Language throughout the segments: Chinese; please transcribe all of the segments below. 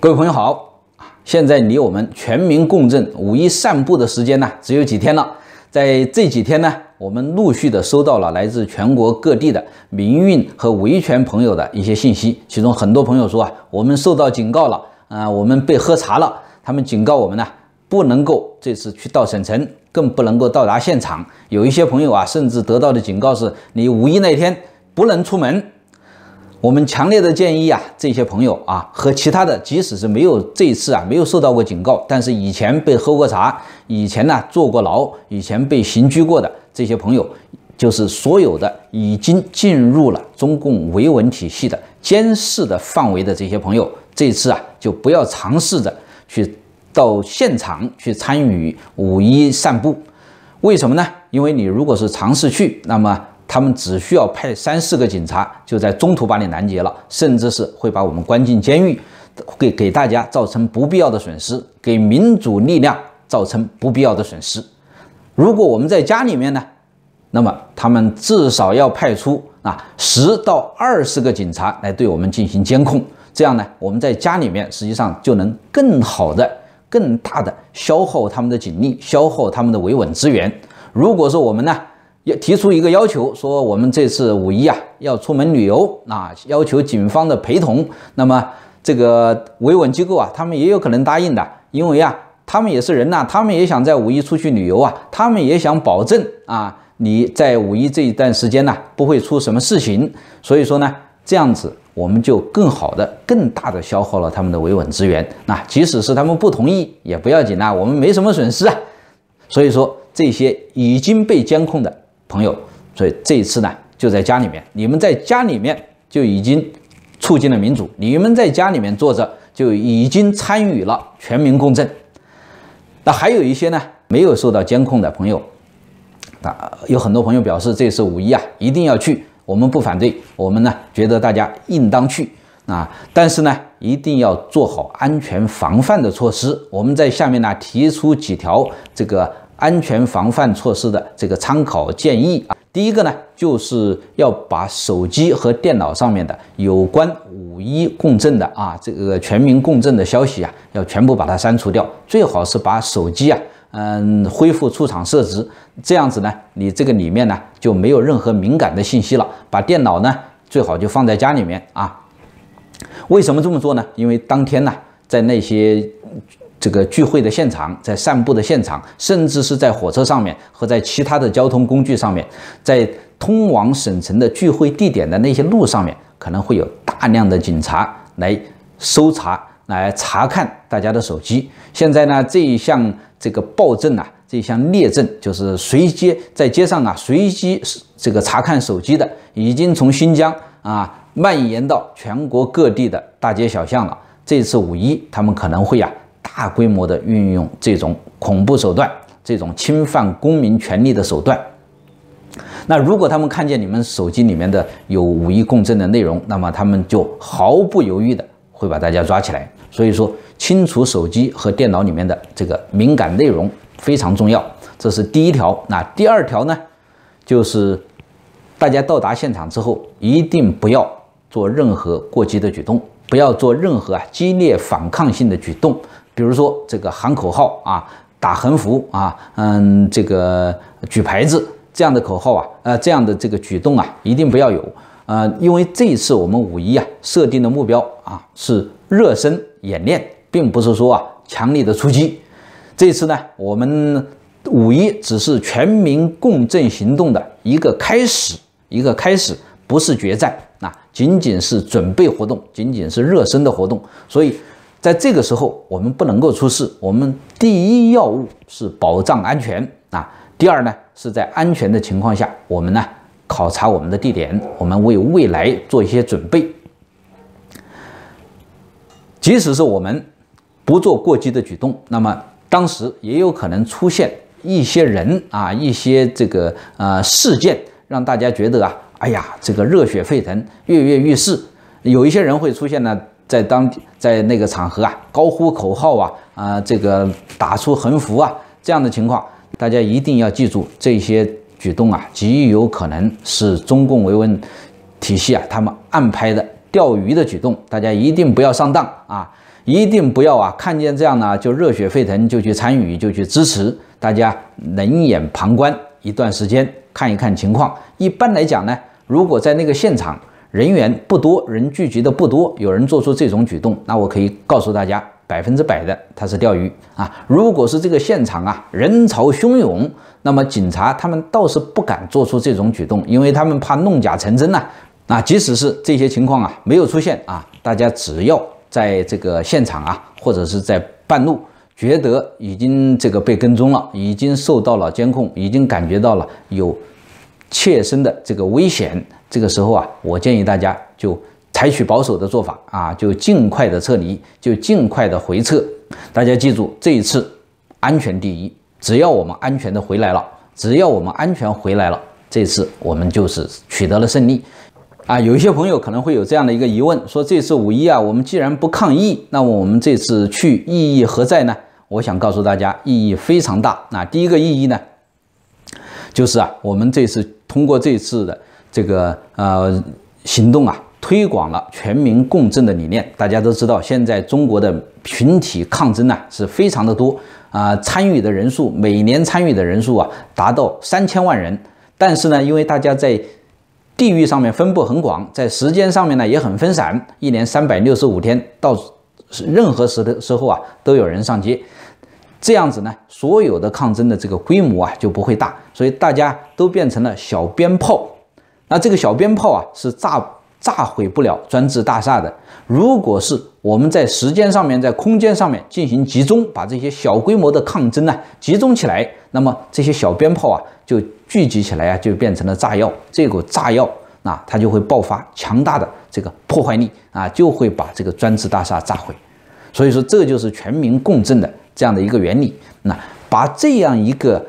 各位朋友好现在离我们全民共振五一散步的时间呢，只有几天了。在这几天呢，我们陆续的收到了来自全国各地的民运和维权朋友的一些信息。其中，很多朋友说啊，我们受到警告了啊，我们被喝茶了。他们警告我们呢，不能够这次去到省城，更不能够到达现场。有一些朋友啊，甚至得到的警告是：你五一那天不能出门。我们强烈的建议啊，这些朋友啊和其他的，即使是没有这次啊没有受到过警告，但是以前被喝过茶，以前呢坐过牢，以前被刑拘过的这些朋友，就是所有的已经进入了中共维稳体系的监视的范围的这些朋友，这次啊就不要尝试着去到现场去参与五一散步。为什么呢？因为你如果是尝试去，那么。他们只需要派三四个警察，就在中途把你拦截了，甚至是会把我们关进监狱，给给大家造成不必要的损失，给民主力量造成不必要的损失。如果我们在家里面呢，那么他们至少要派出啊十到二十个警察来对我们进行监控，这样呢，我们在家里面实际上就能更好的、更大的消耗他们的警力，消耗他们的维稳资源。如果说我们呢，提出一个要求，说我们这次五一啊要出门旅游啊，要求警方的陪同。那么这个维稳机构啊，他们也有可能答应的，因为啊，他们也是人呐，他们也想在五一出去旅游啊，他们也想保证啊，你在五一这一段时间呢不会出什么事情。所以说呢，这样子我们就更好的、更大的消耗了他们的维稳资源。那即使是他们不同意也不要紧啊，我们没什么损失啊。所以说这些已经被监控的。朋友，所以这一次呢，就在家里面。你们在家里面就已经促进了民主，你们在家里面坐着就已经参与了全民共振。那还有一些呢，没有受到监控的朋友，那有很多朋友表示，这是五一啊一定要去。我们不反对，我们呢觉得大家应当去啊，但是呢一定要做好安全防范的措施。我们在下面呢提出几条这个。安全防范措施的这个参考建议啊，第一个呢，就是要把手机和电脑上面的有关五一共振的啊，这个全民共振的消息啊，要全部把它删除掉。最好是把手机啊，嗯，恢复出厂设置，这样子呢，你这个里面呢，就没有任何敏感的信息了。把电脑呢，最好就放在家里面啊。为什么这么做呢？因为当天呢，在那些。这个聚会的现场，在散步的现场，甚至是在火车上面和在其他的交通工具上面，在通往省城的聚会地点的那些路上面，可能会有大量的警察来搜查、来查看大家的手机。现在呢，这一项这个暴政啊，这一项劣政，就是随机在街上啊，随机这个查看手机的，已经从新疆啊蔓延到全国各地的大街小巷了。这次五一，他们可能会呀。大规模的运用这种恐怖手段，这种侵犯公民权利的手段。那如果他们看见你们手机里面的有五一共振的内容，那么他们就毫不犹豫的会把大家抓起来。所以说，清除手机和电脑里面的这个敏感内容非常重要，这是第一条。那第二条呢，就是大家到达现场之后，一定不要做任何过激的举动，不要做任何啊激烈反抗性的举动。比如说这个喊口号啊，打横幅啊，嗯，这个举牌子这样的口号啊，呃，这样的这个举动啊，一定不要有啊，因为这一次我们五一啊设定的目标啊是热身演练，并不是说啊强力的出击。这次呢，我们五一只是全民共振行动的一个开始，一个开始，不是决战，那仅仅是准备活动，仅仅是热身的活动，所以。在这个时候，我们不能够出事。我们第一要务是保障安全啊。第二呢，是在安全的情况下，我们呢考察我们的地点，我们为未来做一些准备。即使是我们不做过激的举动，那么当时也有可能出现一些人啊，一些这个呃事件，让大家觉得啊，哎呀，这个热血沸腾，跃跃欲试。有一些人会出现呢。在当在那个场合啊，高呼口号啊，啊，这个打出横幅啊，这样的情况，大家一定要记住，这些举动啊，极有可能是中共维稳体系啊，他们暗拍的钓鱼的举动，大家一定不要上当啊，一定不要啊，看见这样呢就热血沸腾就去参与就去支持，大家冷眼旁观一段时间，看一看情况。一般来讲呢，如果在那个现场。人员不多，人聚集的不多，有人做出这种举动，那我可以告诉大家，百分之百的他是钓鱼啊。如果是这个现场啊，人潮汹涌，那么警察他们倒是不敢做出这种举动，因为他们怕弄假成真呐。啊，即使是这些情况啊没有出现啊，大家只要在这个现场啊，或者是在半路，觉得已经这个被跟踪了，已经受到了监控，已经感觉到了有。切身的这个危险，这个时候啊，我建议大家就采取保守的做法啊，就尽快的撤离，就尽快的回撤。大家记住，这一次安全第一，只要我们安全的回来了，只要我们安全回来了，这次我们就是取得了胜利。啊，有一些朋友可能会有这样的一个疑问，说这次五一啊，我们既然不抗议，那么我们这次去意义何在呢？我想告诉大家，意义非常大。那第一个意义呢，就是啊，我们这次。通过这次的这个呃行动啊，推广了全民共振的理念。大家都知道，现在中国的群体抗争呢是非常的多啊，参与的人数每年参与的人数啊达到三千万人。但是呢，因为大家在地域上面分布很广，在时间上面呢也很分散，一年三百六十五天，到任何时的时候啊都有人上街。这样子呢，所有的抗争的这个规模啊就不会大，所以大家都变成了小鞭炮。那这个小鞭炮啊，是炸炸毁不了专制大厦的。如果是我们在时间上面，在空间上面进行集中，把这些小规模的抗争呢集中起来，那么这些小鞭炮啊就聚集起来啊，就变成了炸药。这股炸药啊，它就会爆发强大的这个破坏力啊，就会把这个专制大厦炸毁。所以说，这就是全民共振的。这样的一个原理，那把这样一个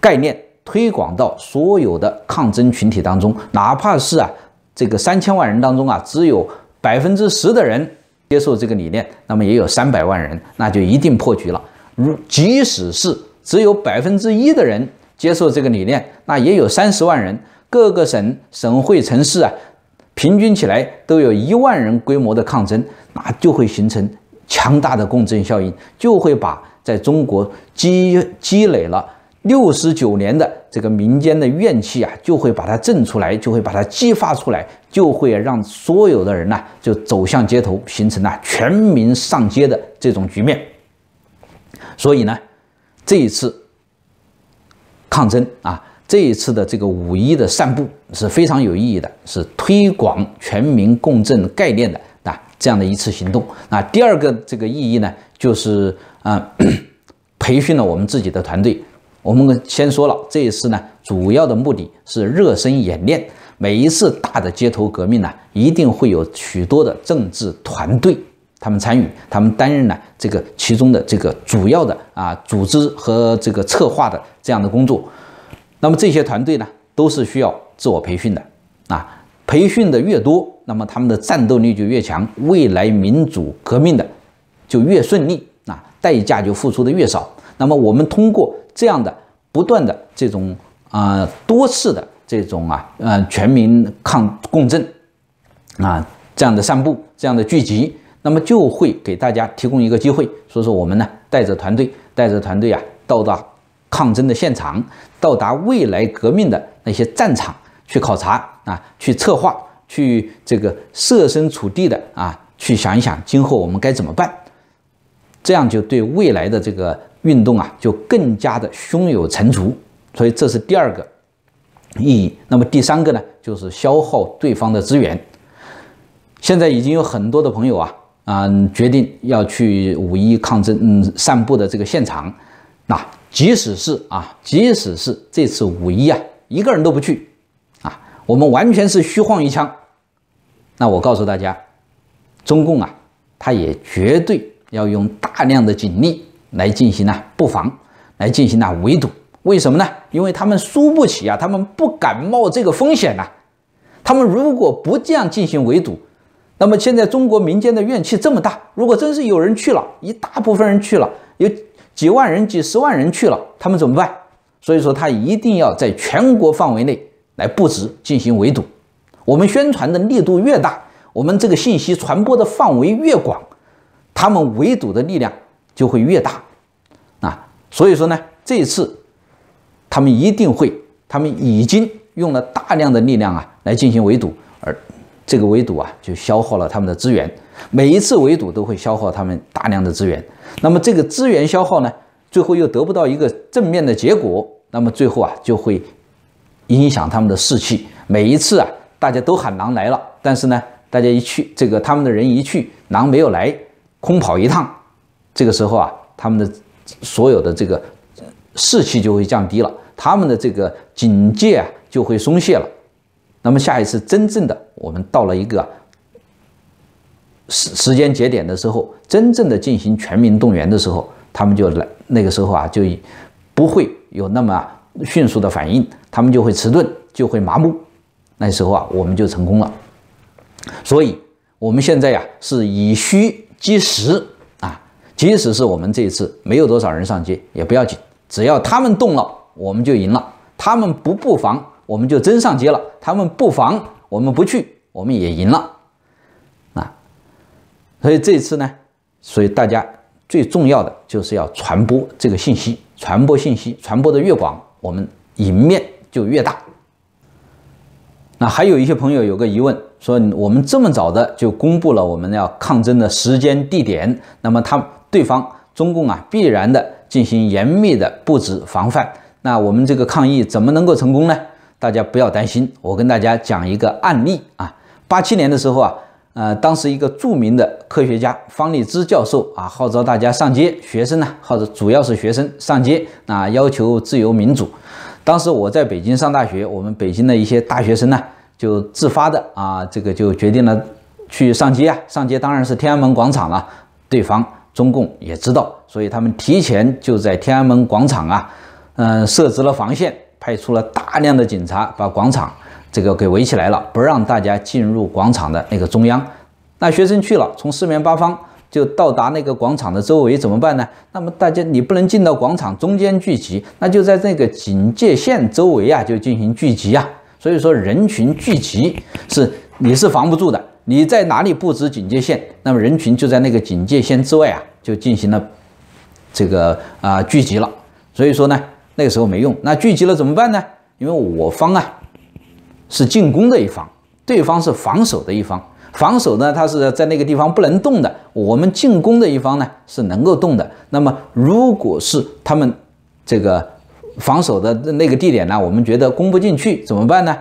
概念推广到所有的抗争群体当中，哪怕是啊这个三千万人当中啊，只有百分之十的人接受这个理念，那么也有三百万人，那就一定破局了。如即使是只有百分之一的人接受这个理念，那也有三十万人。各个省省会城市啊，平均起来都有一万人规模的抗争，那就会形成。强大的共振效应就会把在中国积积累了六十九年的这个民间的怨气啊，就会把它震出来，就会把它激发出来，就会让所有的人呢就走向街头，形成了全民上街的这种局面。所以呢，这一次抗争啊，这一次的这个五一的散步是非常有意义的，是推广全民共振概念的。这样的一次行动那第二个这个意义呢，就是啊，培训了我们自己的团队。我们先说了，这一次呢，主要的目的是热身演练。每一次大的街头革命呢，一定会有许多的政治团队，他们参与，他们担任呢这个其中的这个主要的啊组织和这个策划的这样的工作。那么这些团队呢，都是需要自我培训的啊。培训的越多，那么他们的战斗力就越强，未来民主革命的就越顺利，啊，代价就付出的越少。那么我们通过这样的不断的这种啊多次的这种啊呃全民抗共振啊这样的散步这样的聚集，那么就会给大家提供一个机会，所以说我们呢带着团队带着团队啊到达抗争的现场，到达未来革命的那些战场去考察。啊，去策划，去这个设身处地的啊，去想一想今后我们该怎么办，这样就对未来的这个运动啊，就更加的胸有成竹。所以这是第二个意义。那么第三个呢，就是消耗对方的资源。现在已经有很多的朋友啊啊，决定要去五一抗争散步的这个现场。那即使是啊，即使是这次五一啊，一个人都不去。我们完全是虚晃一枪。那我告诉大家，中共啊，他也绝对要用大量的警力来进行呢布防，来进行呢围堵。为什么呢？因为他们输不起啊，他们不敢冒这个风险呐。他们如果不这样进行围堵，那么现在中国民间的怨气这么大，如果真是有人去了一大部分人去了，有几万人、几十万人去了，他们怎么办？所以说，他一定要在全国范围内。来布置进行围堵，我们宣传的力度越大，我们这个信息传播的范围越广，他们围堵的力量就会越大啊。所以说呢，这一次他们一定会，他们已经用了大量的力量啊来进行围堵，而这个围堵啊就消耗了他们的资源，每一次围堵都会消耗他们大量的资源。那么这个资源消耗呢，最后又得不到一个正面的结果，那么最后啊就会。影响他们的士气。每一次啊，大家都喊狼来了，但是呢，大家一去，这个他们的人一去，狼没有来，空跑一趟。这个时候啊，他们的所有的这个士气就会降低了，他们的这个警戒啊就会松懈了。那么下一次真正的我们到了一个时时间节点的时候，真正的进行全民动员的时候，他们就来，那个时候啊，就不会有那么。迅速的反应，他们就会迟钝，就会麻木。那时候啊，我们就成功了。所以我们现在呀是以虚击实啊，即使是我们这一次没有多少人上街也不要紧，只要他们动了，我们就赢了。他们不布防，我们就真上街了；他们布防，我们不去，我们也赢了。啊，所以这次呢，所以大家最重要的就是要传播这个信息，传播信息，传播的越广。我们迎面就越大。那还有一些朋友有个疑问，说我们这么早的就公布了我们要抗争的时间、地点，那么他对方中共啊必然的进行严密的布置防范，那我们这个抗议怎么能够成功呢？大家不要担心，我跟大家讲一个案例啊，八七年的时候啊。呃，当时一个著名的科学家方立之教授啊，号召大家上街。学生呢，号召主要是学生上街，啊，要求自由民主。当时我在北京上大学，我们北京的一些大学生呢，就自发的啊，这个就决定了去上街啊。上街当然是天安门广场了。对方中共也知道，所以他们提前就在天安门广场啊，嗯，设置了防线，派出了大量的警察，把广场。这个给围起来了，不让大家进入广场的那个中央。那学生去了，从四面八方就到达那个广场的周围，怎么办呢？那么大家你不能进到广场中间聚集，那就在这个警戒线周围啊，就进行聚集啊。所以说，人群聚集是你是防不住的。你在哪里布置警戒线，那么人群就在那个警戒线之外啊，就进行了这个啊聚集了。所以说呢，那个时候没用。那聚集了怎么办呢？因为我方啊。是进攻的一方，对方是防守的一方。防守呢，他是在那个地方不能动的。我们进攻的一方呢，是能够动的。那么，如果是他们这个防守的那个地点呢，我们觉得攻不进去怎么办呢？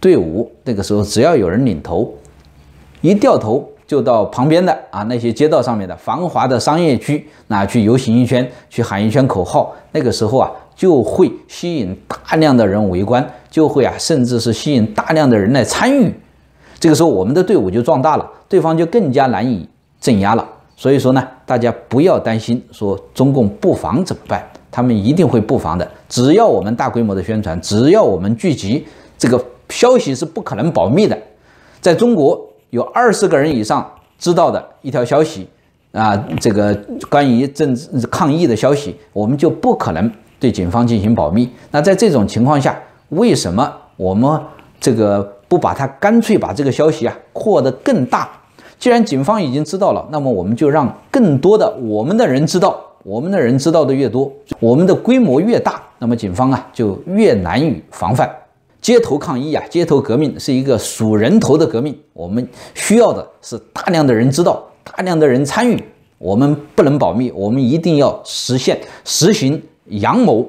队伍那个时候只要有人领头，一掉头就到旁边的啊那些街道上面的繁华的商业区那去游行一圈，去喊一圈口号。那个时候啊，就会吸引大量的人围观。就会啊，甚至是吸引大量的人来参与，这个时候我们的队伍就壮大了，对方就更加难以镇压了。所以说呢，大家不要担心，说中共不防怎么办？他们一定会布防的。只要我们大规模的宣传，只要我们聚集，这个消息是不可能保密的。在中国有二十个人以上知道的一条消息啊，这个关于政治抗议的消息，我们就不可能对警方进行保密。那在这种情况下。为什么我们这个不把它干脆把这个消息啊扩得更大？既然警方已经知道了，那么我们就让更多的我们的人知道，我们的人知道的越多，我们的规模越大，那么警方啊就越难以防范。街头抗议啊，街头革命是一个数人头的革命，我们需要的是大量的人知道，大量的人参与。我们不能保密，我们一定要实现实行阳谋。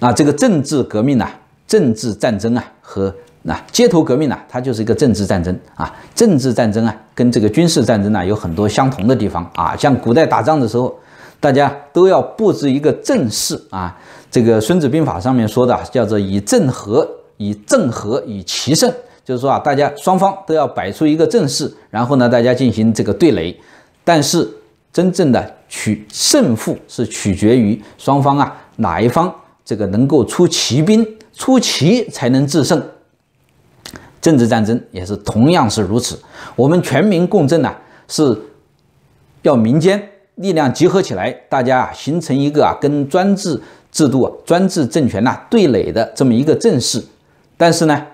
啊，这个政治革命呢？政治战争啊，和那街头革命呢，它就是一个政治战争啊。政治战争啊，跟这个军事战争呢有很多相同的地方啊。像古代打仗的时候，大家都要布置一个阵势啊。这个《孙子兵法》上面说的叫做“以阵合，以阵合，以奇胜”，就是说啊，大家双方都要摆出一个阵势，然后呢，大家进行这个对垒。但是真正的取胜负是取决于双方啊，哪一方。这个能够出奇兵，出奇才能制胜。政治战争也是同样是如此。我们全民共政呢，是要民间力量集合起来，大家啊形成一个啊跟专制制度、专制政权呐对垒的这么一个阵势。但是呢，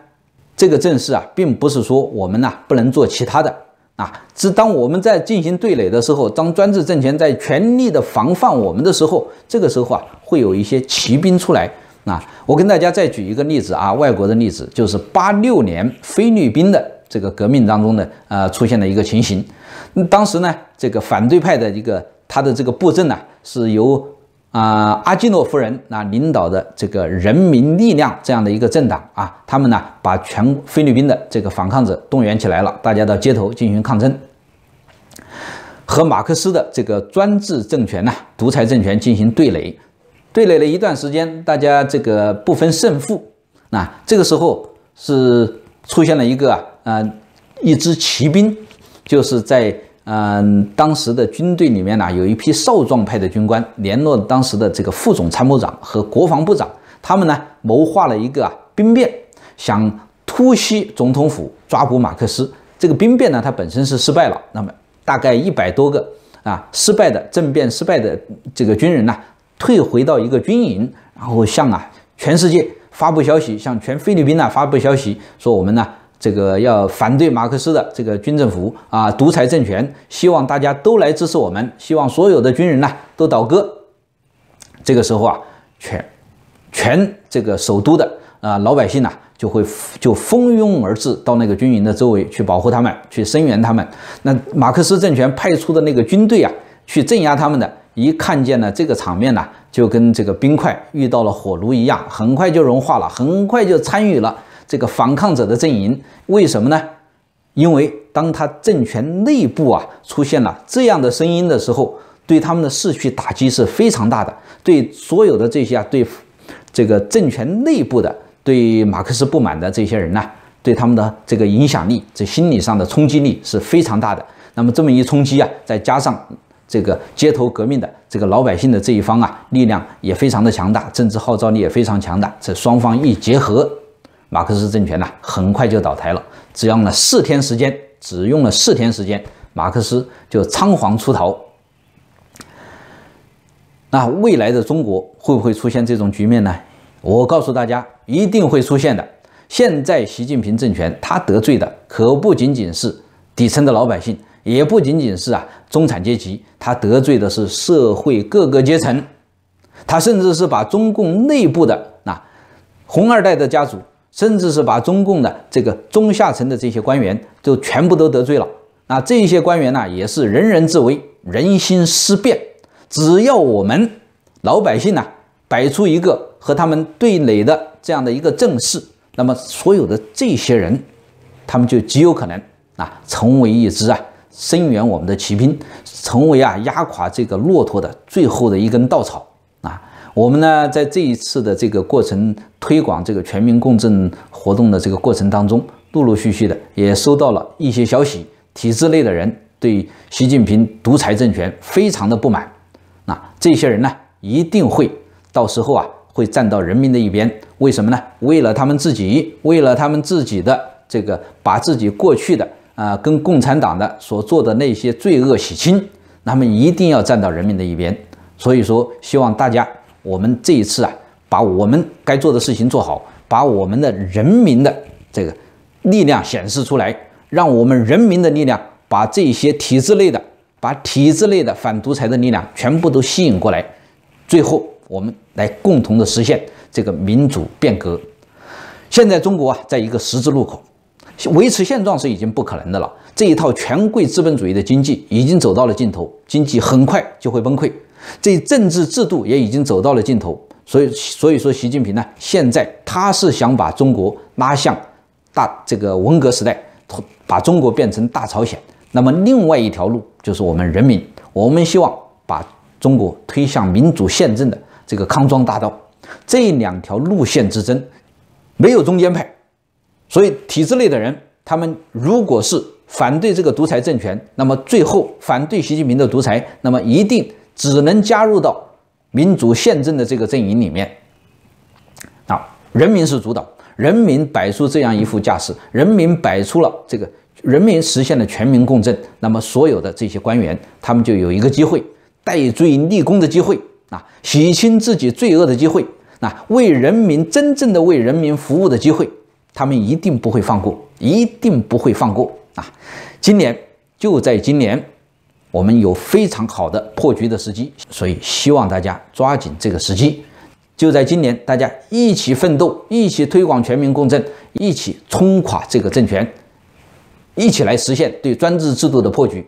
这个阵势啊，并不是说我们呐不能做其他的。啊，是当我们在进行对垒的时候，当专制政权在全力的防范我们的时候，这个时候啊，会有一些骑兵出来。啊，我跟大家再举一个例子啊，外国的例子就是八六年菲律宾的这个革命当中的呃出现的一个情形。当时呢，这个反对派的一个他的这个布阵呢，是由。啊，阿基诺夫人那领导的这个人民力量这样的一个政党啊，他们呢把全菲律宾的这个反抗者动员起来了，大家到街头进行抗争，和马克思的这个专制政权呐、独裁政权进行对垒，对垒了一段时间，大家这个不分胜负。那这个时候是出现了一个啊，一支骑兵，就是在。嗯，当时的军队里面呢，有一批少壮派的军官联络当时的这个副总参谋长和国防部长，他们呢谋划了一个啊兵变，想突袭总统府，抓捕马克思。这个兵变呢，它本身是失败了。那么，大概一百多个啊失败的政变失败的这个军人呢，退回到一个军营，然后向啊全世界发布消息，向全菲律宾呢发布消息，说我们呢。这个要反对马克思的这个军政府啊，独裁政权，希望大家都来支持我们，希望所有的军人呢都倒戈。这个时候啊，全全这个首都的啊老百姓呢就会就蜂拥而至到那个军营的周围去保护他们，去声援他们。那马克思政权派出的那个军队啊，去镇压他们的，一看见了这个场面呢，就跟这个冰块遇到了火炉一样，很快就融化了，很快就参与了。这个反抗者的阵营为什么呢？因为当他政权内部啊出现了这样的声音的时候，对他们的士气打击是非常大的。对所有的这些啊，对这个政权内部的对马克思不满的这些人呢，对他们的这个影响力、这心理上的冲击力是非常大的。那么这么一冲击啊，再加上这个街头革命的这个老百姓的这一方啊，力量也非常的强大，政治号召力也非常强大。这双方一结合。马克思政权呐，很快就倒台了。只用了四天时间，只用了四天时间，马克思就仓皇出逃。那未来的中国会不会出现这种局面呢？我告诉大家，一定会出现的。现在习近平政权，他得罪的可不仅仅是底层的老百姓，也不仅仅是啊中产阶级，他得罪的是社会各个阶层，他甚至是把中共内部的那红二代的家族。甚至是把中共的这个中下层的这些官员，就全部都得罪了。那这些官员呢，也是人人自危，人心思变。只要我们老百姓呢，摆出一个和他们对垒的这样的一个阵势，那么所有的这些人，他们就极有可能啊，成为一支啊，声援我们的骑兵，成为啊，压垮这个骆驼的最后的一根稻草。我们呢，在这一次的这个过程推广这个全民共振活动的这个过程当中，陆陆续续的也收到了一些消息，体制内的人对习近平独裁政权非常的不满。那这些人呢，一定会到时候啊，会站到人民的一边。为什么呢？为了他们自己，为了他们自己的这个把自己过去的啊跟共产党的所做的那些罪恶洗清。那么一定要站到人民的一边。所以说，希望大家。我们这一次啊，把我们该做的事情做好，把我们的人民的这个力量显示出来，让我们人民的力量把这些体制内的、把体制内的反独裁的力量全部都吸引过来，最后我们来共同的实现这个民主变革。现在中国啊，在一个十字路口，维持现状是已经不可能的了。这一套权贵资本主义的经济已经走到了尽头，经济很快就会崩溃。这政治制度也已经走到了尽头，所以，所以说，习近平呢，现在他是想把中国拉向大这个文革时代，把中国变成大朝鲜。那么，另外一条路就是我们人民，我们希望把中国推向民主宪政的这个康庄大道。这两条路线之争，没有中间派，所以体制内的人，他们如果是反对这个独裁政权，那么最后反对习近平的独裁，那么一定。只能加入到民主宪政的这个阵营里面。啊，人民是主导，人民摆出这样一副架势，人民摆出了这个人民实现了全民共振，那么所有的这些官员，他们就有一个机会，戴罪立功的机会，啊，洗清自己罪恶的机会，啊，为人民真正的为人民服务的机会，他们一定不会放过，一定不会放过啊！今年就在今年。我们有非常好的破局的时机，所以希望大家抓紧这个时机，就在今年，大家一起奋斗，一起推广全民共振，一起冲垮这个政权，一起来实现对专制制度的破局。